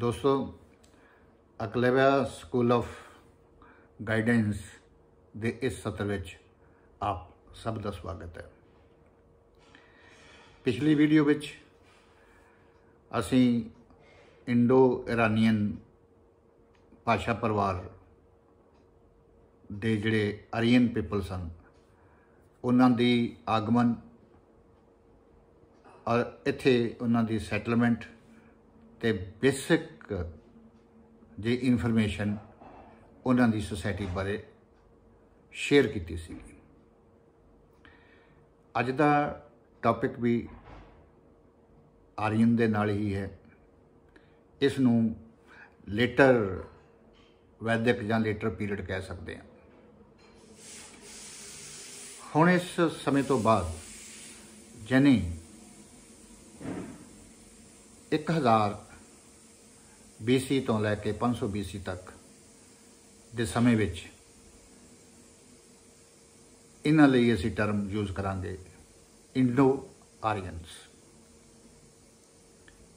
ਦੋਸਤੋ ਅਕਲੇਵਾ school of guidance ਦੇ ਇਸ ਸਤਰ ਵਿੱਚ ਆਪ ਸਭ ਦਾ ਸਵਾਗਤ ਹੈ ਪਿਛਲੀ ਵੀਡੀਓ ਵਿੱਚ ਅਸੀਂ ਇੰਡੋ ਇਰਾਨੀਅਨ ਭਾਸ਼ਾ ਪਰਿਵਾਰ ਦੇ ਜਿਹੜੇ ਆਰੀਅਨ ਪੀਪਲ ਸਨ ਉਹਨਾਂ ਦੀ ਆਗਮਨ ਔਰ ਇੱਥੇ ਉਹਨਾਂ ਦੀ ਸੈਟਲਮੈਂਟ ਤੇ ਬੇਸਿਕ ਜੇ ਇਨਫੋਰਮੇਸ਼ਨ ਉਹਨਾਂ ਦੀ ਸੋਸਾਇਟੀ ਬਾਰੇ ਸ਼ੇਅਰ ਕੀਤੀ ਸੀ ਅੱਜ ਦਾ ਟਾਪਿਕ ਵੀ ਆਰੀਅਨ ਦੇ ਨਾਲ ਹੀ ਹੈ ਇਸ ਨੂੰ ਲੇਟਰ ਵੈਦਿਕ ਜਾਂ ਲੇਟਰ ਪੀਰੀਅਡ ਕਹਿ ਸਕਦੇ ਹਾਂ ਹੁਣ ਇਸ ਸਮੇਂ ਤੋਂ ਬਾਅਦ ਜਨੇ 1000 BC ਤੋਂ ਲੈ ਕੇ 500 BC ਤੱਕ ਦੇ ਸਮੇਂ ਵਿੱਚ ਇਹਨਾਂ ਲਈ ਅਸੀਂ ਟਰਮ ਯੂਜ਼ ਕਰਾਂਗੇ ਇੰਡੋ ਆਰੀਅਨਸ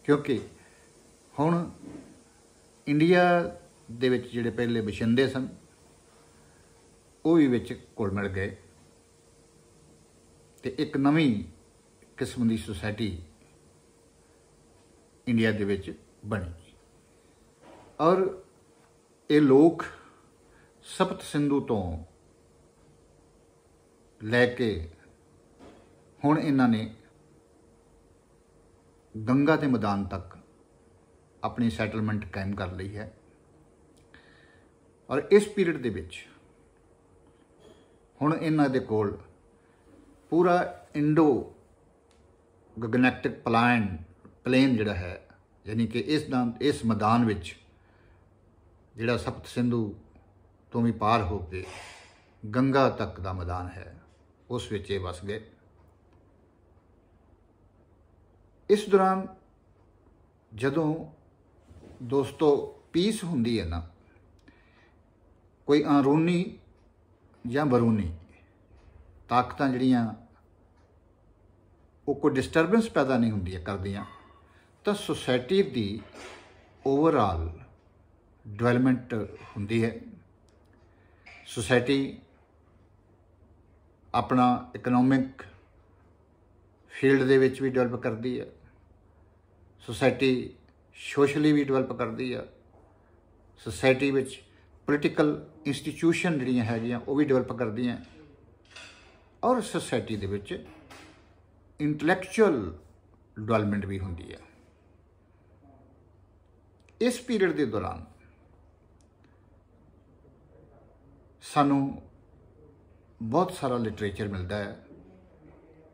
ਕਿਉਂਕਿ ਹੁਣ ਇੰਡੀਆ ਦੇ ਵਿੱਚ ਜਿਹੜੇ ਪਹਿਲੇ ਬਸ਼ਿੰਦੇ ਸਨ ਉਹ ਵੀ ਵਿੱਚ ਕੁਲ ਮਿਲ ਗਏ ਤੇ ਇੱਕ ਨਵੀਂ ਕਿਸਮ ਦੀ ਸੁਸਾਇਟੀ ਇੰਡੀਆ ਦੇ ਵਿੱਚ ਬਣੀ ਔਰ ਇਹ ਲੋਕ ਸਪਤ ਸਿੰਧੂ ਤੋਂ ਲੈ ਕੇ ਹੁਣ ਇਹਨਾਂ ਨੇ ਗੰਗਾ ਦੇ ਮੈਦਾਨ ਤੱਕ ਆਪਣੀ ਸੈਟਲਮੈਂਟ ਕਾਇਮ ਕਰ ਲਈ ਹੈ ਔਰ ਇਸ ਪੀਰੀਅਡ ਦੇ ਵਿੱਚ ਹੁਣ ਇਹਨਾਂ ਦੇ ਕੋਲ ਪੂਰਾ ਇੰਡੋ ਗਗਨੈਕਟਿਕ ਪਲਾਨ ਪਲੇਨ ਜਿਹੜਾ ਹੈ ਯਾਨੀ ਕਿ ਇਸ ਇਸ ਮੈਦਾਨ ਵਿੱਚ ਜਿਹੜਾ ਸਪਤ ਸਿੰਧੂ ਤੋਂ ਵੀ ਪਾਰ ਹੋ ਕੇ ਗੰਗਾ ਤੱਕ ਦਾ ਮੈਦਾਨ ਹੈ ਉਸ ਵਿੱਚ ਇਹ ਵਸ ਗਏ ਇਸ ਦੌਰਾਨ ਜਦੋਂ ਦੋਸਤੋ ਪੀਸ ਹੁੰਦੀ ਹੈ ਨਾ ਕੋਈ ਅਰੂਨੀ ਜਾਂ ਬਰੂਨੀ ਤਾਕਤਾਂ ਜਿਹੜੀਆਂ ਉਹ ਕੋਈ ਡਿਸਟਰਬੈਂਸ ਪੈਦਾ ਨਹੀਂ ਹੁੰਦੀ ਕਰਦੀਆਂ ਤਾਂ ਸੋਸਾਇਟੀ ਦੀ ਓਵਰਆਲ ਡਿਵੈਲਪਮੈਂਟ ਹੁੰਦੀ ਹੈ ਸੋਸਾਇਟੀ ਆਪਣਾ ਇਕਨੋਮਿਕ ਫੀਲਡ ਦੇ ਵਿੱਚ ਵੀ ਡਿਵੈਲਪ ਕਰਦੀ ਹੈ ਸੋਸਾਇਟੀ ਸੋਸ਼ਲੀ ਵੀ ਡਿਵੈਲਪ ਕਰਦੀ ਹੈ ਸੋਸਾਇਟੀ ਵਿੱਚ ਪੋਲੀਟੀਕਲ ਇੰਸਟੀਟਿਊਸ਼ਨ ਜਿਹੜੀਆਂ ਹੈਗੀਆਂ ਉਹ ਵੀ ਡਿਵੈਲਪ ਕਰਦੀਆਂ ਔਰ ਸੋਸਾਇਟੀ ਦੇ ਵਿੱਚ ਇੰਟੈਲੈਕਚੁਅਲ ਡਿਵੈਲਪਮੈਂਟ ਵੀ ਹੁੰਦੀ ਹੈ ਇਸ ਪੀਰੀਅਡ ਦੇ ਦੌਰਾਨ ਸਾਨੂੰ ਬਹੁਤ ਸਾਰਾ ਲਿਟਰੇਚਰ ਮਿਲਦਾ ਹੈ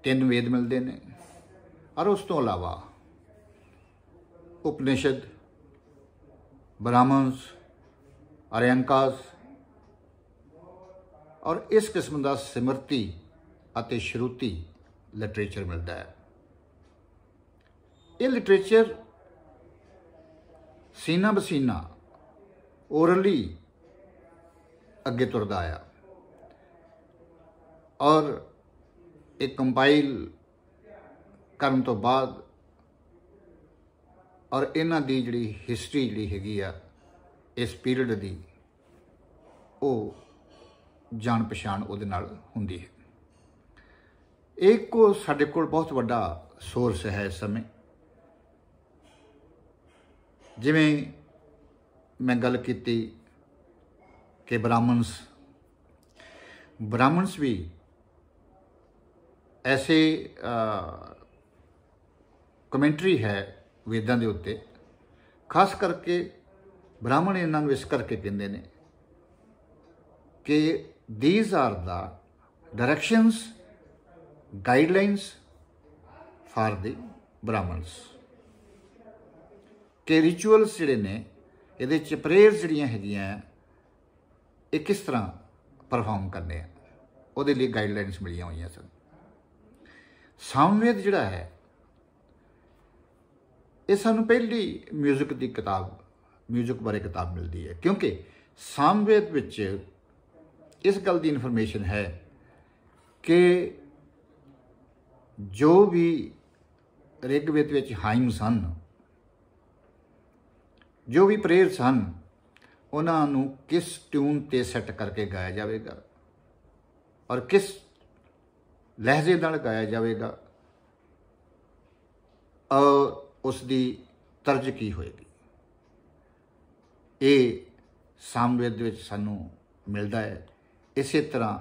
ਤਿੰਨ ਵੇਦ ਮਿਲਦੇ ਨੇ ਔਰ ਉਸ ਤੋਂ ਇਲਾਵਾ ਉਪਨਿਸ਼ਦ ਬ੍ਰਾਹਮਣਸ ਅਰਿਆੰਕਾਸ ਔਰ ਇਸ ਕਿਸਮ ਦਾ ਸਿਮਰਤੀ ਅਤੇ ਸ਼ਰੂਤੀ ਲਿਟਰੇਚਰ ਮਿਲਦਾ ਹੈ ਇਹ ਲਿਟਰੇਚਰ ਸੀਨਾ ਬਸੀਨਾ ਓਰਲੀ ਅੱਗੇ ਤੁਰਦਾ ਆਇਆ ਔਰ ਇੱਕ ਕੰਪਾਈਲ ਕਰਨ ਤੋਂ ਬਾਅਦ ਔਰ ਇਹਨਾਂ ਦੀ ਜਿਹੜੀ ਹਿਸਟਰੀ ਜਿਹੜੀ ਹੈਗੀ ਆ ਇਸ ਪੀਰੀਅਡ ਦੀ ਉਹ ਜਾਣ ਪਛਾਣ ਉਹਦੇ ਨਾਲ ਹੁੰਦੀ ਹੈ ਇਹ ਕੋ ਸਾਡੇ ਕੋਲ ਬਹੁਤ ਵੱਡਾ ਸੋਰਸ ਹੈ ਇਸ ਸਮੇਂ ਜਿਵੇਂ ਮੈਂ ਗੱਲ ਕੀਤੀ ਕਿ ਬ੍ਰਾਹਮਣਸ ਬ੍ਰਾਹਮਣਸ ਵੀ ਐਸੇ ਕਮੈਂਟਰੀ ਹੈ ਵੇਦਾਂ ਦੇ ਉੱਤੇ ਖਾਸ ਕਰਕੇ ਬ੍ਰਾਹਮਣ ਇਹਨਾਂ ਨੂੰ ਇਸ ਕਰਕੇ ਕਹਿੰਦੇ ਨੇ ਕਿ these are the directions guidelines for the Brahmans ਕਿ ਰਿਚੁਅਲਸ ਜਿਹੜੇ ਨੇ ਇਹਦੇ ਚ ਪ੍ਰੇਅਰ ਜਿਹੜੀਆਂ ਹੈਗੀਆਂ ਇਹ ਕਿਸ ਤਰ੍ਹਾਂ ਪਰਫਾਰਮ ਕਰਨੇ ਆ ਉਹਦੇ ਲਈ ਗਾਈਡਲਾਈਨਸ ਮਿਲੀਆਂ ਹੋਈਆਂ ਸਨ ਸਾਮਵੇਦ ਜਿਹੜਾ ਹੈ ਇਹ ਸਾਨੂੰ ਪਹਿਲੀ 뮤직 ਦੀ ਕਿਤਾਬ 뮤직 ਬਾਰੇ ਕਿਤਾਬ ਮਿਲਦੀ ਹੈ ਕਿਉਂਕਿ ਸਾਮਵੇਦ ਵਿੱਚ ਇਸ ਗੱਲ ਦੀ ਇਨਫੋਰਮੇਸ਼ਨ ਹੈ ਕਿ ਜੋ ਵੀ ਰਿਗਵੇਦ ਵਿੱਚ ਹਾਈਮ ਸਨ ਜੋ ਵੀ ਪ੍ਰੇਅਰਸ ਹਨ ਉਹਨਾਂ ਨੂੰ ਕਿਸ ਟਿਊਨ ਤੇ ਸੈੱਟ ਕਰਕੇ ਗਾਇਆ ਜਾਵੇਗਾ ਔਰ ਕਿਸ ਲਹਿਜੇ ਨਾਲ ਗਾਇਆ ਜਾਵੇਗਾ ਔਰ ਉਸ ਦੀ ਤਰਜ ਕੀ ਹੋਏਗੀ ਇਹ ਸਾਮਵੇਦ ਵਿੱਚ ਸਾਨੂੰ ਮਿਲਦਾ ਹੈ ਇਸੇ ਤਰ੍ਹਾਂ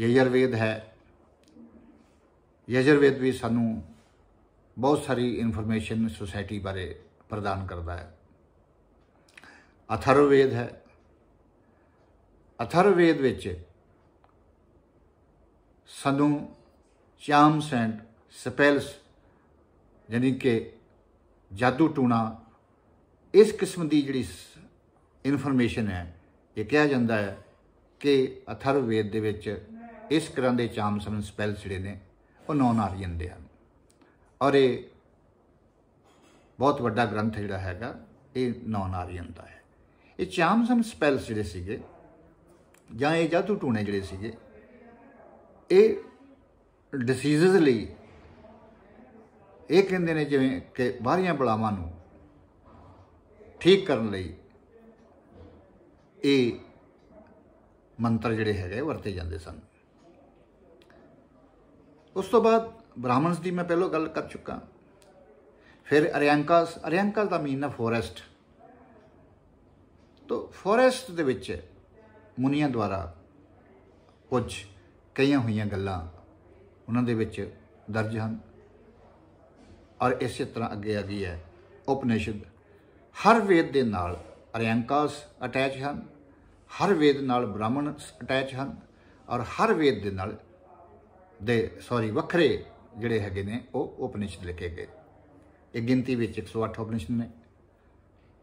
ਯਜਰਵੇਦ ਹੈ ਯਜਰਵੇਦ ਵੀ ਸਾਨੂੰ ਬਹੁਤ ਸਾਰੀ ਇਨਫੋਰਮੇਸ਼ਨ ਸੁਸਾਇਟੀ ਬਾਰੇ ਪ੍ਰਦਾਨ ਕਰਦਾ ਹੈ ਅਥਰਵੇਦ ਹੈ ਅਥਰਵੇਦ ਵਿੱਚ ਸਾਨੂੰ ਚਾਮਸ ਸੈਂਟ ਸਪੈਲਸ ਯਾਨੀ ਕਿ ਜਾਦੂ ਟੂਣਾ ਇਸ ਕਿਸਮ ਦੀ ਜਿਹੜੀ ਇਨਫੋਰਮੇਸ਼ਨ ਹੈ ਇਹ ਕਿਹਾ ਜਾਂਦਾ ਹੈ ਕਿ ਅਥਰਵੇਦ ਦੇ ਵਿੱਚ ਇਸ ਤਰ੍ਹਾਂ ਦੇ ਚਾਮ ਸਮਨ ਸਪੈਲਸ ਜਿਹੜੇ ਨੇ ਉਹ ਨੌਨ ਆਰੀਅਨ ਦੇ ਹਨ ਔਰ ਇਹ ਬਹੁਤ ਵੱਡਾ ਗ੍ਰੰਥ ਜਿਹੜਾ ਹੈਗਾ ਇਹ ਨੌਨ ਆਰੀਅਨ ਦਾ ਹੈ ਇਹ ਸਮ ਸਪੈਲਸ ਜਿਹੜੇ ਸੀਗੇ ਜਾਂ ਇਹ ਜਾਦੂ ਟੂਣੇ ਜਿਹੜੇ ਸੀਗੇ ਇਹ ਡਿਸੀਜ਼ਸ ਲਈ ਇਹ ਕਹਿੰਦੇ ਨੇ ਜਿਵੇਂ ਕਿ ਬਾਹਰੀਆਂ ਬਲਾਵਾਂ ਨੂੰ ਠੀਕ ਕਰਨ ਲਈ ਇਹ ਮੰਤਰ ਜਿਹੜੇ ਹੈਗੇ ਵਰਤੇ ਜਾਂਦੇ ਸਨ ਉਸ ਤੋਂ ਬਾਅਦ ਬ੍ਰਾਹਮਣਸ ਦੀ ਮੈਂ ਪਹਿਲਾਂ ਗੱਲ ਕਰ ਚੁੱਕਾ ਫਿਰ ਅਰਿਆਂਕਾਸ ਅਰਿਆਂਕਾਸ ਦਾ ਮੀਨਾ ਫੋਰੈਸਟ ਤੋਂ ਫੋਰੈਸਟ ਦੇ ਵਿੱਚ ਮੁਨੀਆਂ ਦੁਆਰਾ ਕੁਝ ਕਈਆਂ ਹੋਈਆਂ ਗੱਲਾਂ ਉਹਨਾਂ ਦੇ ਵਿੱਚ ਦਰਜ ਹਨ ਔਰ ਇਸੇ ਤਰ੍ਹਾਂ ਅੱਗੇ ਆ ਗਈ ਹੈ ਉਪਨਿਸ਼ਦ ਹਰ ਵੇਦ ਦੇ ਨਾਲ ਅਰਿਆੰਕਾਸ ਅਟੈਚ ਹਨ ਹਰ ਵੇਦ ਨਾਲ ਬ੍ਰਾਹਮਣ ਅਟੈਚ ਹਨ ਔਰ ਹਰ ਵੇਦ ਦੇ ਨਾਲ ਦੇ ਸੌਰੀ ਵੱਖਰੇ ਜਿਹੜੇ ਹੈਗੇ ਨੇ ਉਹ ਉਪਨਿਸ਼ਦ ਲਿਖੇ ਗਏ ਇਹ ਗਿਣਤੀ ਵਿੱਚ 108 ਉਪਨਿਸ਼ਦ ਨੇ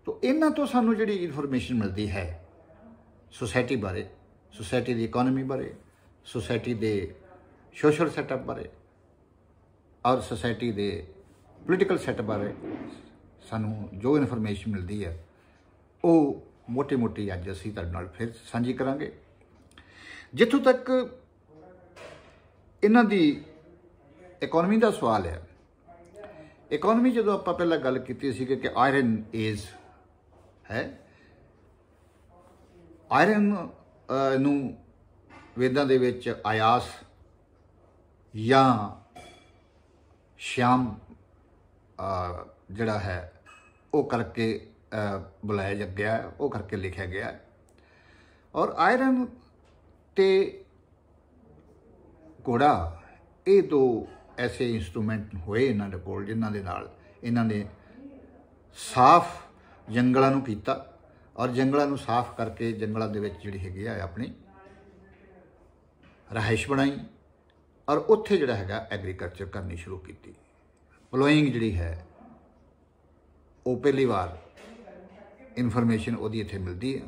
ਤੋਂ ਇਹਨਾਂ ਤੋਂ ਸਾਨੂੰ ਜਿਹੜੀ ਇਨਫੋਰਮੇਸ਼ਨ ਮਿਲਦੀ ਹੈ ਸੋਸਾਇਟੀ ਬਾਰੇ ਸੋਸਾਇਟੀ ਦੀ ਇਕਨੋਮੀ ਬਾਰੇ ਸੋਸਾਇਟੀ ਦੇ ਸੋਸ਼ਲ ਸੈਟਅਪ ਬਾਰੇ ਔਰ ਸੋਸਾਇਟੀ ਦੇ ਪੋਲੀਟੀਕਲ ਸੈਟਅਪ ਬਾਰੇ ਸਾਨੂੰ ਜੋ ਇਨਫੋਰਮੇਸ਼ਨ ਮਿਲਦੀ ਹੈ ਉਹ ਮੋਟੇ-ਮੋਟੇ ਅੱਜ ਅਸੀਂ ਤੁਹਾਡੇ ਨਾਲ ਫਿਰ ਸਾਂਝੀ ਕਰਾਂਗੇ ਜਿੱਥੋਂ ਤੱਕ ਇਹਨਾਂ ਦੀ ਇਕਨੋਮੀ ਦਾ ਸਵਾਲ ਹੈ ਇਕਨੋਮੀ ਜਦੋਂ ਆਪਾਂ ਪਹਿਲਾਂ ਗੱਲ ਕੀਤੀ ਸੀ ਕਿ ਆਇਰਨ ਇਜ਼ ਹੈ ਆਇਰਨ ਨੂੰ ਵੇਦਾਂ ਦੇ ਵਿੱਚ ਆਯਾਸ ਜਾਂ ਸ਼ਾਮ ਜਿਹੜਾ ਹੈ ਉਹ ਕਰਕੇ ਬੁਲਾਇਆ ਗਿਆ ਉਹ ਕਰਕੇ ਲਿਖਿਆ ਗਿਆ ਔਰ ਆਇਰਨ ਤੇ ਕੋੜਾ ਇਹ ਦੋ ਐਸੇ ਇਨਸਟਰੂਮੈਂਟ ਹੋਏ ਇਹਨਾਂ ਦੇ ਕੋਲ ਜਿਨ੍ਹਾਂ ਦੇ ਨਾਲ ਇਹਨਾਂ ਨੇ ਸਾਫ਼ ਜੰਗਲਾਂ ਨੂੰ ਕੀਤਾ ਔਰ ਜੰਗਲਾਂ ਨੂੰ ਸਾਫ਼ ਕਰਕੇ ਜੰਗਲਾਂ ਦੇ ਵਿੱਚ ਜਿਹੜੀ ਹੈਗੀ ਆ ਆਪਣੀ ਰਹਿਸ਼ ਬਣਾਈ ਔਰ ਉੱਥੇ ਜਿਹੜਾ ਹੈਗਾ ਐਗਰੀਕਲਚਰ ਕਰਨੀ ਸ਼ੁਰੂ ਕੀਤੀ ਪਲੋਇੰਗ ਜਿਹੜੀ ਹੈ ਉਹ ਪਹਿਲੀ ਵਾਰ ਇਨਫੋਰਮੇਸ਼ਨ ਉਹਦੀ ਇੱਥੇ ਮਿਲਦੀ ਹੈ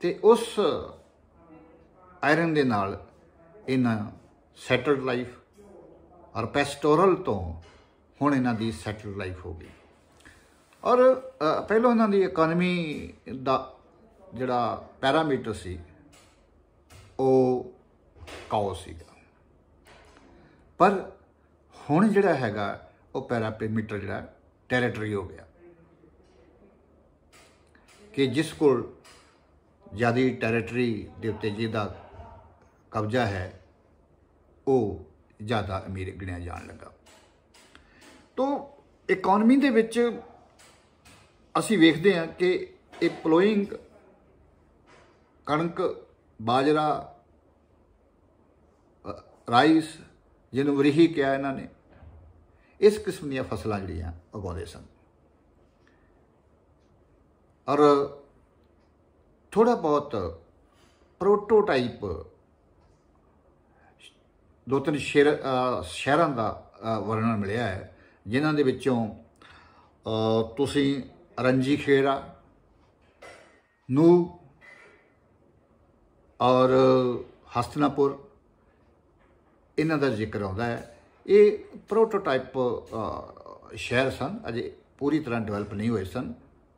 ਤੇ ਉਸ ਆਇਰਨ ਦੇ ਨਾਲ ਇਹਨਾਂ ਸੈਟਲਡ ਲਾਈਫ ਔਰ ਪੈਸਟੋਰਲ ਤੋਂ ਹੁਣ ਇਹਨਾਂ ਦੀ ਸੈਟਲਡ ਲਾਈਫ ਹੋ ਗਈ ਔਰ ਪਹਿਲਾਂ ਉਹਨਾਂ ਦੀ ਇਕਨੋਮੀ ਦਾ ਜਿਹੜਾ ਪੈਰਾਮੀਟਰ ਸੀ ਉਹ ਕਾਉ ਸੀਗਾ ਪਰ ਹੁਣ ਜਿਹੜਾ ਹੈਗਾ ਉਹ ਪੈਰਾਮੀਟਰ ਜਿਹੜਾ ਟੈਰੀਟਰੀ ਹੋ ਗਿਆ ਕਿ ਜਿਸ ਕੋਲ ਜਿਆਦੀ ਟੈਰੀਟਰੀ ਦੇ ਉੱਤੇ ਜਿਹਦਾ ਕਬਜ਼ਾ ਹੈ ਉਹ ਜ਼ਿਆਦਾ ਅਮੀਰ ਗਿਣਿਆ ਜਾਣ ਲੱਗਾ ਤੋਂ ਇਕਨੋਮੀ ਦੇ ਵਿੱਚ ਅਸੀਂ ਵੇਖਦੇ ਹਾਂ ਕਿ ਇਹ ਪਲੋਇੰਗ ਕਣਕ ਬਾਜਰਾ ਰਾਈਸ ਜਿਹਨੂੰ ਵਰੀਹੀ ਕਿਹਾ ਇਹਨਾਂ ਨੇ ਇਸ ਕਿਸਮ ਦੀਆਂ ਫਸਲਾਂ ਜਿਹੜੀਆਂ ਉਗਾਉਂਦੇ ਸਨ ਔਰ ਥੋੜਾ ਬਹੁਤ ਪ੍ਰੋਟੋਟਾਈਪ ਦੋ ਤਿੰਨ ਸ਼ਹਿਰ ਸ਼ਹਿਰਾਂ ਦਾ ਵਰਣਨ ਮਿਲਿਆ ਹੈ ਜਿਨ੍ਹਾਂ ਦੇ ਵਿੱਚੋਂ ਤੁਸੀਂ ਰੰਜੀ ਖੇੜਾ ਨੂ ਔਰ ਹਸਤਨਾਪੁਰ ਇਹਨਾਂ ਦਾ ਜ਼ਿਕਰ ਆਉਂਦਾ ਹੈ ਇਹ ਪ੍ਰੋਟੋਟਾਈਪ ਸ਼ਹਿਰ ਸਨ ਅਜੇ ਪੂਰੀ ਤਰ੍ਹਾਂ ਡਿਵੈਲਪ ਨਹੀਂ ਹੋਏ ਸਨ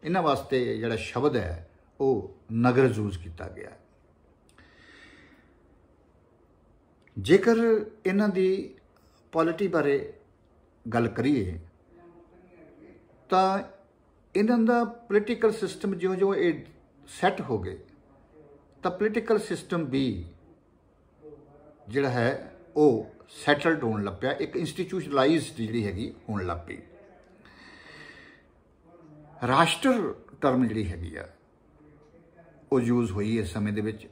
ਇਹਨਾਂ ਵਾਸਤੇ ਜਿਹੜਾ ਸ਼ਬਦ ਹੈ ਉਹ ਨਗਰ ਯੂਜ਼ ਕੀਤਾ ਗਿਆ ਜੇਕਰ ਇਹਨਾਂ ਦੀ ਪਾਲਿਟੀ ਬਾਰੇ ਗੱਲ ਕਰੀਏ ਤਾਂ ਇਹਨਾਂ ਦਾ ਪੋਲੀਟੀਕਲ ਸਿਸਟਮ ਜਿਉਂ-ਜਿਉਂ ਇਹ ਸੈੱਟ ਹੋ ਗਏ ਤਾਂ ਪੋਲੀਟੀਕਲ ਸਿਸਟਮ ਵੀ ਜਿਹੜਾ ਹੈ ਉਹ ਸੈਟਲਡ ਹੋਣ ਲੱਪਿਆ ਇੱਕ ਇੰਸਟੀਟਿਊਸ਼ਨਲਾਈਜ਼ਡ ਜਿਹੜੀ ਹੈਗੀ ਹੋਣ ਲੱਪੀ ਰਾਸ਼ਟਰ ਟਰਮ ਜਿਹੜੀ ਹੈਗੀ ਆ ਉਹ ਯੂਜ਼ ਹੋਈ ਇਸ ਸਮੇਂ ਦੇ ਵਿੱਚ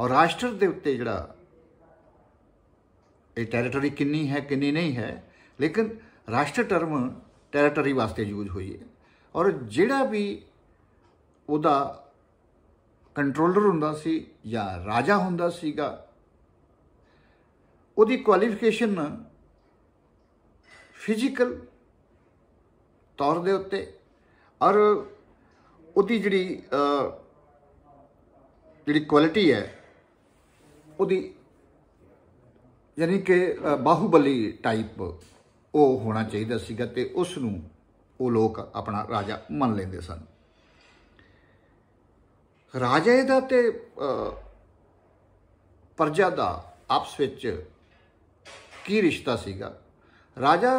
ਔਰ ਰਾਸ਼ਟਰ ਦੇ ਉੱਤੇ ਜਿਹੜਾ ਇਹ ਟੈਰੀਟਰੀ ਕਿੰਨੀ ਹੈ ਕਿੰਨੀ ਨਹੀਂ ਹੈ ਲੇਕਿਨ ਰਾਸ਼ਟਰ ਟਰਮ ਟੈਰੀਟਰੀ ਵਾਸਤੇ ਯੂਜ਼ ਹੋਈ ਹੈ ਔਰ ਜਿਹੜਾ ਵੀ ਉਹਦਾ ਕੰਟਰੋਲਰ ਹੁੰਦਾ ਸੀ ਜਾਂ ਰਾਜਾ ਹੁੰਦਾ ਸੀਗਾ ਉਹਦੀ ਕੁਆਲੀਫਿਕੇਸ਼ਨ ਫਿਜ਼ੀਕਲ ਤੌਰ ਦੇ ਉੱਤੇ ਔਰ ਉਹਦੀ ਜਿਹੜੀ ਜਿਹੜੀ ਕੁਆਲਿਟੀ ਹੈ ਉਹਦੀ ਯਾਨੀ ਕਿ ਬਾਹੂਬਲੀ ਟਾਈਪ ਉਹ ਹੋਣਾ ਚਾਹੀਦਾ ਸੀਗਾ ਤੇ ਉਸ ਨੂੰ ਉਹ ਲੋਕ ਆਪਣਾ ਰਾਜਾ ਮੰਨ ਲੈਂਦੇ ਸਨ ਰਾਜੇ ਦਾ ਤੇ ਪ੍ਰਜਾ ਦਾ ਆਪਸ ਵਿੱਚ ਕੀ ਰਿਸ਼ਤਾ ਸੀਗਾ ਰਾਜਾ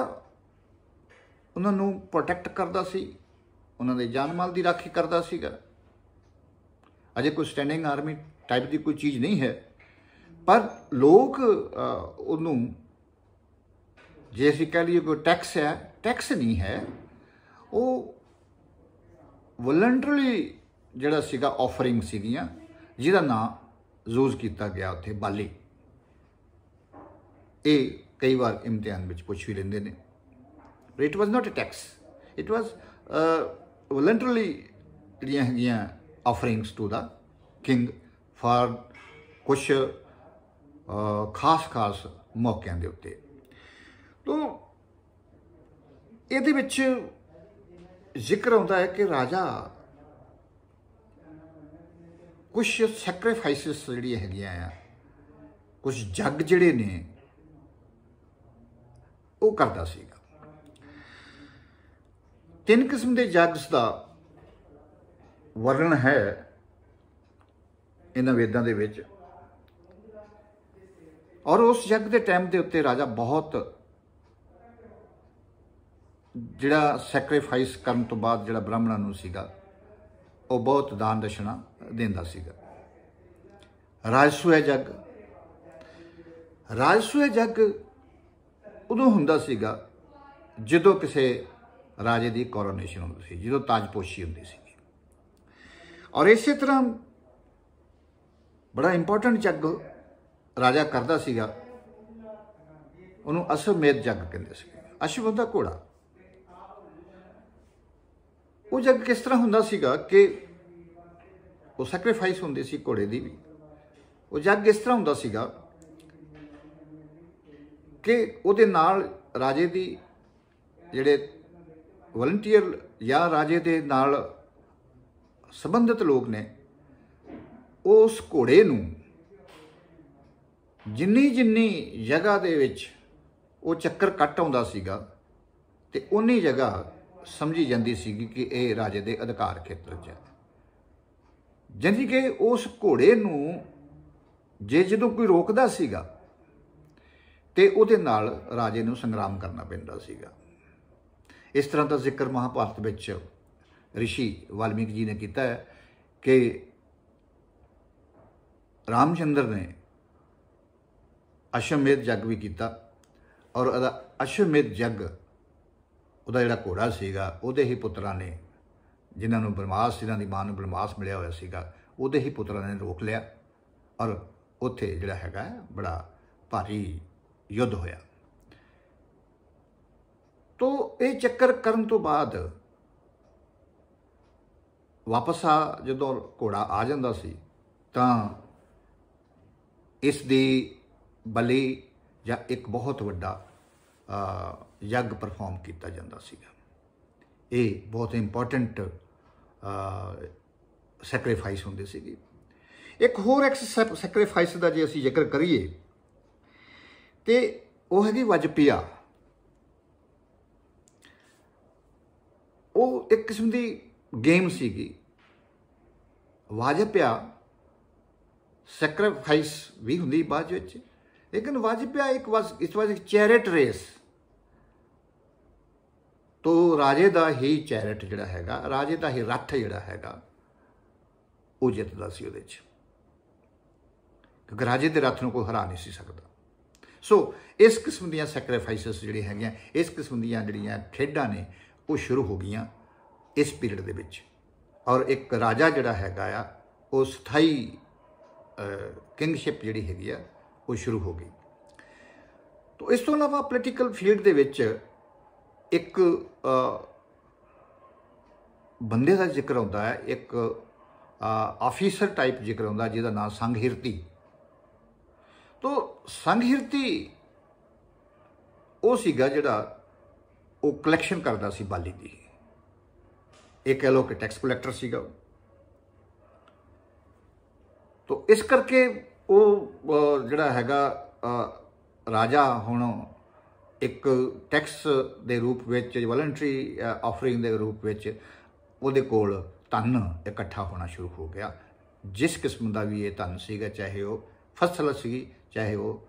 ਉਹਨਾਂ ਨੂੰ ਪ੍ਰੋਟੈਕਟ ਕਰਦਾ ਸੀ ਉਹਨਾਂ ਦੇ ਜਾਨ ਮਾਲ ਦੀ ਰਾਖੀ ਕਰਦਾ ਸੀਗਾ ਅਜੇ ਕੋਈ ਸਟੈਂਡਿੰਗ ਆਰਮੀ ਟਾਈਪ ਦੀ ਕੋਈ ਚੀਜ਼ ਨਹੀਂ ਹੈ ਪਰ ਲੋਕ ਉਹਨੂੰ ਜੇ ਅਸੀਂ ਕਹ ਲਈਏ ਕੋਈ ਟੈਕਸ ਹੈ ਟੈਕਸ ਨਹੀਂ ਹੈ ਉਹ ਵੋਲੰਟਰੀ ਜਿਹੜਾ ਸੀਗਾ ਆਫਰਿੰਗ ਸੀਗੀਆਂ ਜਿਹਦਾ ਨਾਮ ਜ਼ੂਜ਼ ਕੀਤਾ ਗਿਆ ਉੱਥੇ ਬਾਲੀ ਇਹ ਕਈ ਵਾਰ ਇਮਤਿਹਾਨ ਵਿੱਚ ਪੁੱਛ ਵੀ ਲੈਂਦੇ ਨੇ it was not a tax it was voluntary ਜਿਹੜੀਆਂ ਹੈਗੀਆਂ offerings to the king for ਕੁਝ ਖਾਸ ਖਾਸ ਮੌਕਿਆਂ ਦੇ ਉੱਤੇ ਤੋਂ ਇਹਦੇ ਵਿੱਚ ਜ਼ਿਕਰ ਹੁੰਦਾ ਹੈ ਕਿ ਰਾਜਾ ਕੁਝ ਸੈਕਰੀਫਾਈਸਸ ਜਿਹੜੀ ਹੈਗੀਆਂ ਆ ਕੁਝ ਜੱਗ ਜਿਹੜੇ ਨੇ ਉਹ ਕਰਦਾ ਸੀਗਾ ਤਿੰਨ ਕਿਸਮ ਦੇ ਜੱਗਸ ਦਾ ਵਰਣ ਹੈ ਇਹਨਾਂ ਵੇਦਾਂ ਦੇ ਵਿੱਚ ਔਰ ਉਸ ਜੱਗ ਦੇ ਟਾਈਮ ਦੇ ਉੱਤੇ ਰਾਜਾ ਬਹੁਤ ਜਿਹੜਾ ਸੈਕਰੀਫਾਈਸ ਕਰਨ ਤੋਂ ਬਾਅਦ ਜਿਹੜਾ ਬ੍ਰਾਹਮਣਾਂ ਨੂੰ ਸੀਗਾ ਉਹ ਬਹੁਤ ਦਾਨ ਦਸ਼ਣਾ ਦਿੰਦਾ ਸੀਗਾ ਰਾਜਸੂਏ ਜਗ ਰਾਜਸੂਏ ਜਗ ਉਦੋਂ ਹੁੰਦਾ ਸੀਗਾ ਜਦੋਂ ਕਿਸੇ ਰਾਜੇ ਦੀ ਕੋਰੋਨੇਸ਼ਨ ਹੁੰਦੀ ਸੀ ਜਦੋਂ ਤਾਜਪੋਸ਼ੀ ਹੁੰਦੀ ਸੀ ਔਰ ਇਸੇ ਤਰ੍ਹਾਂ ਬੜਾ ਇੰਪੋਰਟੈਂਟ ਜੱਗ ਰਾਜਾ ਕਰਦਾ ਸੀਗਾ ਉਹਨੂੰ ਅਸਵਮੇਧ ਜੱਗ ਕਹਿੰਦੇ ਸੀ ਅਸ਼ਵਮੇਧ ਦਾ ਘੋੜਾ ਉਹ ਜੱਗ ਕਿਸ ਤਰ੍ਹਾਂ ਹੁੰਦਾ ਸੀਗਾ ਕਿ ਉਹ ਸੈਕਰੀਫਾਈਸ ਹੁੰਦੇ ਸੀ ਘੋੜੇ ਦੀ ਵੀ ਉਹ ਜੱਗ ਇਸ ਤਰ੍ਹਾਂ ਹੁੰਦਾ ਸੀਗਾ ਕਿ ਉਹਦੇ ਨਾਲ ਰਾਜੇ ਦੀ ਜਿਹੜੇ ਵਲੰਟੀਅਰ ਜਾਂ ਰਾਜੇ ਦੇ ਨਾਲ ਸੰਬੰਧਿਤ ਲੋਕ ਨੇ ਉਸ ਘੋੜੇ ਨੂੰ ਜਿੰਨੀ ਜਿੰਨੀ ਜਗ੍ਹਾ ਦੇ ਵਿੱਚ ਉਹ ਚੱਕਰ ਕੱਟ ਆਉਂਦਾ ਸੀਗਾ ਤੇ ਉਨੀ ਜਗ੍ਹਾ ਸਮਝੀ ਜਾਂਦੀ ਸੀ ਕਿ ਇਹ ਰਾਜੇ ਦੇ ਅਧਿਕਾਰ ਖੇਤਰ 'ਚ ਹੈ ਜਿੰਨੀ ਕਿ ਉਸ ਘੋੜੇ ਨੂੰ ਜੇ ਜਦੋਂ ਕੋਈ ਰੋਕਦਾ ਸੀਗਾ ਤੇ ਉਹਦੇ ਨਾਲ ਰਾਜੇ ਨੂੰ ਸੰਗਰਾਮ ਕਰਨਾ ਪੈਂਦਾ ਸੀਗਾ ਇਸ ਤਰ੍ਹਾਂ ਦਾ ਜ਼ਿਕਰ ਮਹਾਭਾਰਤ ਵਿੱਚ ਰਿਸ਼ੀ ਵਾਲਮੀਕ ਜੀ ਨੇ ਕੀਤਾ ਹੈ ਕਿ ਰਾਮਚੰਦਰ ਨੇ ਅਸ਼ਮੇਧ ਯੱਗ ਵੀ ਕੀਤਾ ਔਰ ਅਸ਼ਮੇਧ ਜਗ ਉਹਦਾ ਜਿਹੜਾ ਘੋੜਾ ਸੀਗਾ ਉਹਦੇ ਹੀ ਪੁੱਤਰਾਂ ਨੇ ਜਿਨ੍ਹਾਂ ਨੂੰ ਬਰਮਾਸ ਜਿਨ੍ਹਾਂ ਦੀ ਮਾਂ ਨੂੰ ਬਰਮਾਸ ਮਿਲਿਆ ਹੋਇਆ ਸੀਗਾ ਉਹਦੇ ਹੀ ਪੁੱਤਰਾਂ ਨੇ ਰੋਕ ਲਿਆ ਔਰ ਉੱਥੇ ਜਿਹੜਾ ਹੈਗਾ ਬੜਾ ਭਾਰੀ ਯੁੱਧ ਹੋਇਆ ਤੋਂ ਇਹ ਚੱਕਰ ਕਰਨ ਤੋਂ ਬਾਅਦ ਵਾਪਸ ਆ ਜਦੋਂ ਘੋੜਾ ਆ ਜਾਂਦਾ ਸੀ ਤਾਂ ਇਸ ਦੀ ਬਲੀ ਜਾਂ ਇੱਕ ਬਹੁਤ ਵੱਡਾ ਯੱਗ ਪਰਫਾਰਮ ਕੀਤਾ ਜਾਂਦਾ ਸੀਗਾ ਇਹ ਬਹੁਤ ਇੰਪੋਰਟੈਂਟ ਸੈਕਰੀਫਾਈਸ ਹੁੰਦੇ ਸੀਗੇ ਇੱਕ ਹੋਰ ਸੈਕਰੀਫਾਈਸ ਦਾ ਜੇ ਅਸੀਂ ਜ਼ਿਕਰ ਕਰੀਏ ਤੇ ਉਹ ਹੈਗੀ ਵਜਪਿਆ ਉਹ ਇੱਕ ਕਿਸਮ ਦੀ ਗੇਮ ਸੀਗੀ ਵਜਪਿਆ ਸੈਕਰੀਫਾਈਸ ਵੀ ਹੁੰਦੀ ਬਾਅਦ ਵਿੱਚ ਲੇਕਿਨ ਵਜਪਿਆ ਇੱਕ ਵਸ ਇਸ ਵਾਸ ਇੱਕ ਚੈਰਿਟ ਰੇਸ ਤੋ ਰਾਜੇ ਦਾ ਹੀ ਚੈਰਟ ਜਿਹੜਾ ਹੈਗਾ ਰਾਜੇ ਦਾ ਹੀ ਰੱਥ ਜਿਹੜਾ ਹੈਗਾ ਉਹ ਜਿੱਤਦਾ ਸੀ ਉਹਦੇ 'ਚ ਕਿਉਂਕਿ ਰਾਜੇ ਦੇ ਰੱਥ ਨੂੰ ਕੋਈ ਹਰਾ ਨਹੀਂ ਸੀ ਸਕਦਾ ਸੋ ਇਸ ਕਿਸਮ ਦੀਆਂ ਸੈਕਰੀਫਾਈਸਸ ਜਿਹੜੀਆਂ ਹੈਗੀਆਂ ਇਸ ਕਿਸਮ ਦੀਆਂ ਜਿਹੜੀਆਂ ਖੇਡਾਂ ਨੇ ਉਹ ਸ਼ੁਰੂ ਹੋ ਗਈਆਂ ਇਸ ਪੀਰੀਅਡ ਦੇ ਵਿੱਚ ਔਰ ਇੱਕ ਰਾਜਾ ਜਿਹੜਾ ਹੈਗਾ ਆ ਉਹ ਸਥਾਈ ਕਿੰਗਸ਼ਿਪ ਜਿਹੜੀ ਹੈਗੀ ਆ ਉਹ ਸ਼ੁਰੂ ਹੋ ਗਈ ਤੋਂ ਇਸ ਤੋਂ ਇਲਾਵਾ ਪੋਲੀਟੀਕਲ ਫੀਲਡ ਦੇ ਵਿੱਚ ਇੱਕ ਬੰਦੇ ਦਾ ਜ਼ਿਕਰ ਆਉਂਦਾ ਹੈ ਇੱਕ ਆਫੀਸਰ ਟਾਈਪ ਜ਼ਿਕਰ ਆਉਂਦਾ ਜਿਹਦਾ ਨਾਮ ਸੰਘਹਿਰਤੀ ਤੋਂ ਸੰਘਹਿਰਤੀ ਉਹ ਸੀਗਾ ਜਿਹੜਾ ਉਹ ਕਲੈਕਸ਼ਨ ਕਰਦਾ ਸੀ ਬਾਲੀ ਦੀ ਇਹ ਕਹ ਲੋ ਕਿ ਟੈਕਸ ਕਲੈਕਟਰ ਸੀਗਾ ਤੋਂ ਇਸ ਕਰਕੇ ਉਹ ਜਿਹੜਾ ਹੈਗਾ ਰਾਜਾ ਹੁਣ ਇੱਕ ਟੈਕਸ ਦੇ ਰੂਪ ਵਿੱਚ ਵਲੰਟਰੀ ਆਫਰਿੰਗ ਦੇ ਰੂਪ ਵਿੱਚ ਉਹਦੇ ਕੋਲ ਧਨ ਇਕੱਠਾ ਹੋਣਾ ਸ਼ੁਰੂ ਹੋ ਗਿਆ ਜਿਸ ਕਿਸਮ ਦਾ ਵੀ ਇਹ ਧਨ ਸੀਗਾ ਚਾਹੇ ਉਹ ਫਸਲ ਸੀ ਚਾਹੇ ਉਹ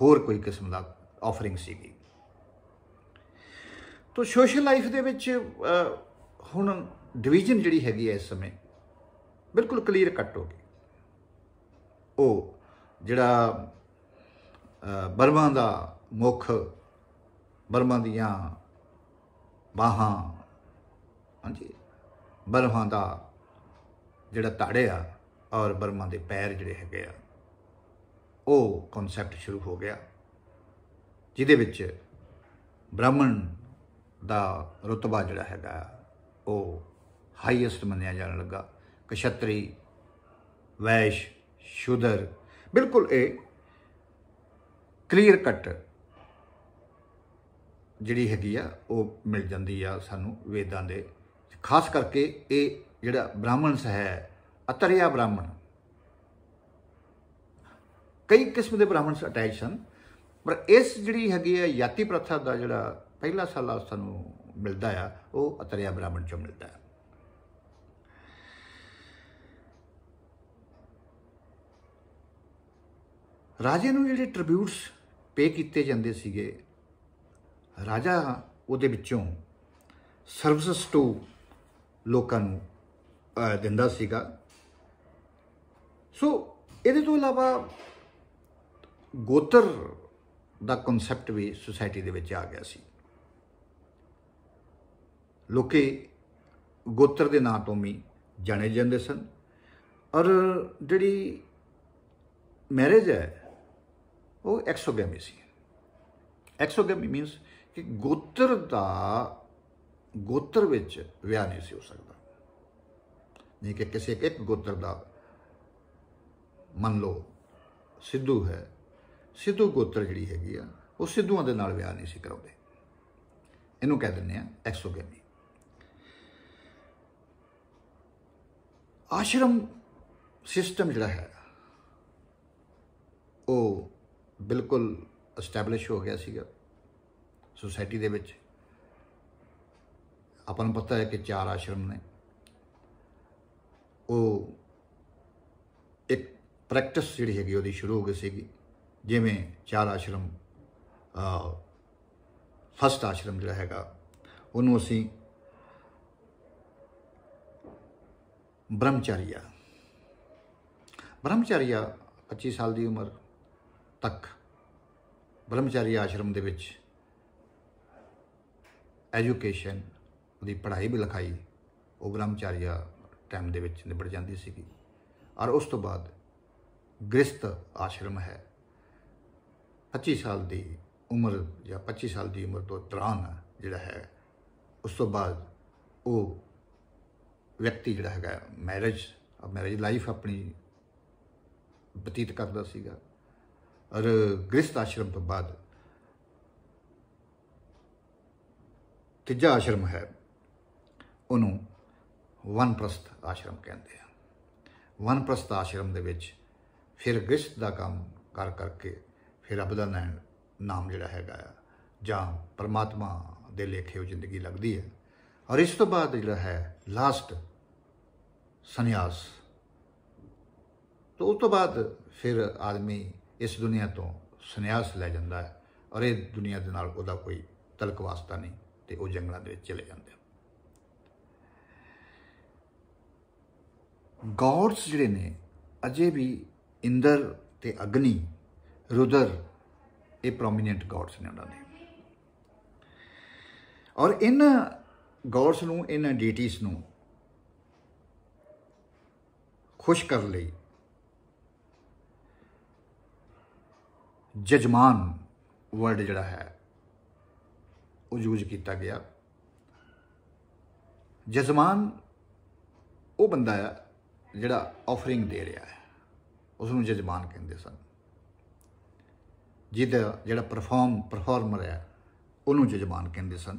ਹੋਰ ਕੋਈ ਕਿਸਮ ਦਾ ਆਫਰਿੰਗ ਸੀਗੀ ਤੋਂ ਸੋਸ਼ਲ ਲਾਈਫ ਦੇ ਵਿੱਚ ਹੁਣ ਡਿਵੀਜ਼ਨ ਜਿਹੜੀ ਹੈਗੀ ਹੈ ਇਸ ਸਮੇਂ ਬਿਲਕੁਲ ਕਲੀਅਰ ਕੱਟ ਹੋ ਗਈ ਉਹ ਜਿਹੜਾ ਬਰਮਾ ਦਾ ਮੁੱਖ ਬਰਮਾ ਦੀਆਂ ਬਾਹਾਂ ਹਾਂਜੀ ਬਰਮਾ ਦਾ ਜਿਹੜਾ ਧੜ ਆ ਔਰ ਬਰਮਾ ਦੇ ਪੈਰ ਜਿਹੜੇ ਹੈਗੇ ਆ ਉਹ ਕਨਸੈਪਟ ਸ਼ੁਰੂ ਹੋ ਗਿਆ ਜਿਹਦੇ ਵਿੱਚ ਬ੍ਰਾਹਮਣ ਦਾ ਰਤਬਾ ਜਿਹੜਾ ਹੈਗਾ ਉਹ ਹਾਈਐਸਟ ਮੰਨਿਆ ਜਾਣ ਲੱਗਾ ਕਸ਼ਤਰੀ ਵੈਸ਼ ਸ਼ੁਦਰ ਬਿਲਕੁਲ ਇਹ ਕਲੀਅਰ ਕੱਟ ਜਿਹੜੀ ਹੈਗੀ ਆ ਉਹ ਮਿਲ ਜਾਂਦੀ ਆ ਸਾਨੂੰ ਵੇਦਾਂ ਦੇ ਖਾਸ ਕਰਕੇ ਇਹ ਜਿਹੜਾ ਬ੍ਰਾਹਮਣਸ ਹੈ ਅਤਰਿਆ ਬ੍ਰਾਹਮਣ ਕਈ ਕਿਸਮ ਦੇ ਬ੍ਰਾਹਮਣ ਅਟੈਚ ਪਰ ਇਸ ਜਿਹੜੀ ਹੈਗੀ ਆ ਯਾਤੀ ਪ੍ਰਥਾ ਦਾ ਜਿਹੜਾ ਪਹਿਲਾ ਸਾਲਾ ਸਾਨੂੰ ਮਿਲਦਾ ਆ ਉਹ ਅਤਰਿਆ ਬ੍ਰਾਹਮਣ ਚੋਂ ਮਿਲਦਾ ਹੈ ਰਾਜੇ ਨੂੰ ਜਿਹੜੇ ਟ੍ਰਿਬਿਊਟਸ ਪੇ ਕੀਤੇ ਜਾਂਦੇ ਸੀਗੇ ਰਾਜਾ ਉਹਦੇ ਵਿੱਚੋਂ ਸਰਵਿਸਸ ਟੂ ਲੋਕਾਂ ਨੂੰ ਦਿੰਦਾ ਸੀਗਾ ਸੋ ਇਹਦੇ ਤੋਂ ਇਲਾਵਾ ਗੋਤਰ ਦਾ ਕਨਸੈਪਟ ਵੀ ਸੋਸਾਇਟੀ ਦੇ ਵਿੱਚ ਆ ਗਿਆ ਸੀ ਲੋਕੇ ਗੋਤਰ ਦੇ ਨਾਂ ਤੋਂ ਵੀ ਜਾਣੇ ਜਾਂਦੇ ਸਨ ਔਰ ਜਿਹੜੀ ਮੈਰਿਜ ਹੈ ਉਹ ਐਕਸੋਗੈਮੀ ਸੀ ਐਕਸੋਗੈਮੀ ਮੀਨਸ ਕਿ ਗੋਤਰ ਦਾ ਗੋਤਰ ਵਿੱਚ ਵਿਆਹ ਨਹੀਂ ਸੀ ਹੋ ਸਕਦਾ ਨਹੀਂ ਕਿ ਕਿਸੇ ਇੱਕ ਗੋਤਰ ਦਾ ਮੰਨ ਲਓ ਸਿੱਧੂ ਹੈ ਸਿੱਧੂ ਗੋਤਰ ਜਿਹੜੀ ਹੈਗੀ ਆ ਉਹ ਸਿੱਧੂਆਂ ਦੇ ਨਾਲ ਵਿਆਹ ਨਹੀਂ ਸੀ ਕਰਾਉਂਦੇ ਇਹਨੂੰ ਕਹਿ ਦਿੰਦੇ ਆ ਐਕਸੋਗੈਮੀ ਆਸ਼ਰਮ ਸਿਸਟਮ ਜਿਹੜਾ ਹੈ ਉਹ ਬਿਲਕੁਲ ਐਸਟੈਬਲਿਸ਼ ਹੋ ਗਿਆ ਸੀਗਾ ਸੋਸਾਇਟੀ ਦੇ ਵਿੱਚ ਆਪਾਂ ਨੂੰ ਪਤਾ ਹੈ ਕਿ ਚਾਰ ਆਸ਼ਰਮ ਨੇ ਉਹ ਇੱਕ ਪ੍ਰੈਕਟਿਸ ਜਿਹੜੀ ਹੈਗੀ ਉਹਦੀ ਸ਼ੁਰੂ ਹੋ ਗਈ ਸੀਗੀ ਜਿਵੇਂ ਚਾਰ ਆਸ਼ਰਮ ਫਸਟ ਆਸ਼ਰਮ ਜਿਹੜਾ ਹੈਗਾ ਉਹਨੂੰ ਅਸੀਂ ਬ੍ਰਹਮਚਾਰੀਆ ਬ੍ਰਹਮਚਾਰੀਆ 25 ਸਾਲ ਦੀ ਉਮਰ ਤੱਕ ਬ੍ਰਹਮਚਾਰੀਆ ਆਸ਼ਰਮ ਦੇ ਵਿੱਚ ਐਜੂਕੇਸ਼ਨ ਉਹਦੀ ਪੜ੍ਹਾਈ ਵੀ ਲਿਖਾਈ ਉਹ ਬ੍ਰਹਮਚਾਰੀਆ ਟਾਈਮ ਦੇ ਵਿੱਚ ਨਿਬੜ ਜਾਂਦੀ ਸੀਗੀ ਔਰ ਉਸ ਤੋਂ ਬਾਅਦ ਗ੍ਰਸਤ ਆਸ਼ਰਮ ਹੈ 25 ਸਾਲ ਦੀ ਉਮਰ ਜਾਂ 25 ਸਾਲ ਦੀ ਉਮਰ ਤੋਂ ਤਰਾਨ ਜਿਹੜਾ ਹੈ ਉਸ ਤੋਂ ਬਾਅਦ ਉਹ ਵਿਅਕਤੀ ਜਿਹੜਾ ਹੈਗਾ ਮੈਰਿਜ ਮੈਰਿਜ ਲਾਈਫ ਆਪਣੀ ਬਤੀਤ ਕਰਦਾ ਸੀਗਾ ਔਰ ਗ੍ਰਸਤ ਆਸ਼ਰਮ ਤੋਂ ਬਾਅਦ ਤੀਜਾ ਆਸ਼ਰਮ ਹੈ ਉਹਨੂੰ ਵਨਪ੍ਰਸਥ ਆਸ਼ਰਮ ਕਹਿੰਦੇ ਆ ਵਨਪ੍ਰਸਥ ਆਸ਼ਰਮ ਦੇ ਵਿੱਚ ਫਿਰ ਗ੍ਰਸਥ ਦਾ ਕੰਮ ਕਰ ਕਰਕੇ ਫਿਰ ਰੱਬ ਦਾ ਨਾਮ ਜਿਹੜਾ ਹੈਗਾ ਜਾਂ ਪਰਮਾਤਮਾ ਦੇ ਲੇਖੇ ਉਹ ਜ਼ਿੰਦਗੀ ਲੱਗਦੀ ਹੈ ਔਰ ਇਸ ਤੋਂ ਬਾਅਦ ਜਿਹੜਾ ਹੈ ਲਾਸਟ ਸੰਨਿਆਸ ਤੋਂ ਉਸ ਤੋਂ ਬਾਅਦ ਫਿਰ ਆਦਮੀ ਇਸ ਦੁਨੀਆ ਤੋਂ ਸੰਨਿਆਸ ਲੈ ਜਾਂਦਾ ਹੈ ਔਰ ਇਹ ਦੁਨੀਆ ਦੇ ਨਾਲ ਉਹਦਾ ਕੋਈ ਤਲਕ ਵਾਸਤਾ ਨਹੀਂ ਤੇ ਉਹ ਜੰਗਲਾਂ ਦੇ ਵਿੱਚ ਚਲੇ ਜਾਂਦੇ ਗੌਡਸ ਜਿਹੜੇ ਨੇ ਅਜੇ ਵੀ ਇੰਦਰ ਤੇ ਅਗਨੀ ਰੁਦਰ ਇਹ ਪ੍ਰੋਮਿਨੈਂਟ ਗੌਡਸ ਨੇ ਉਹਨਾਂ ਦੇ ਔਰ ਇਨ ਗੌਡਸ ਨੂੰ ਇਹਨਾਂ ਡੀਟੀਸ ਨੂੰ ਖੁਸ਼ ਕਰ ਲਈ ਜਜਮਾਨ ਵਰਡ ਜਿਹੜਾ ਹੈ ਉਹ ਯੂਜ਼ ਕੀਤਾ ਗਿਆ ਜਜ਼ਮਾਨ ਉਹ ਬੰਦਾ ਆ ਜਿਹੜਾ ਆਫਰਿੰਗ ਦੇ ਰਿਹਾ ਹੈ ਉਸ ਨੂੰ ਜਜ਼ਮਾਨ ਕਹਿੰਦੇ ਸਨ ਜਿਹਦਾ ਜਿਹੜਾ ਪਰਫਾਰਮ ਪਰਫਾਰਮਰ ਹੈ ਉਹਨੂੰ ਜਜ਼ਮਾਨ ਕਹਿੰਦੇ ਸਨ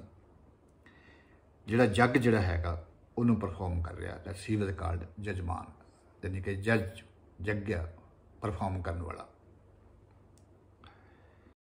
ਜਿਹੜਾ ਜੱਗ ਜਿਹੜਾ ਹੈਗਾ ਉਹਨੂੰ ਪਰਫਾਰਮ ਕਰ ਰਿਹਾ ਹੈ ਸੀ ਕਾਰਡ ਜਜਮਾਨ ਯਾਨੀ ਕਿ ਜੱਜ ਜੱਗਿਆ ਪਰਫਾਰਮ ਕਰਨ ਵਾਲਾ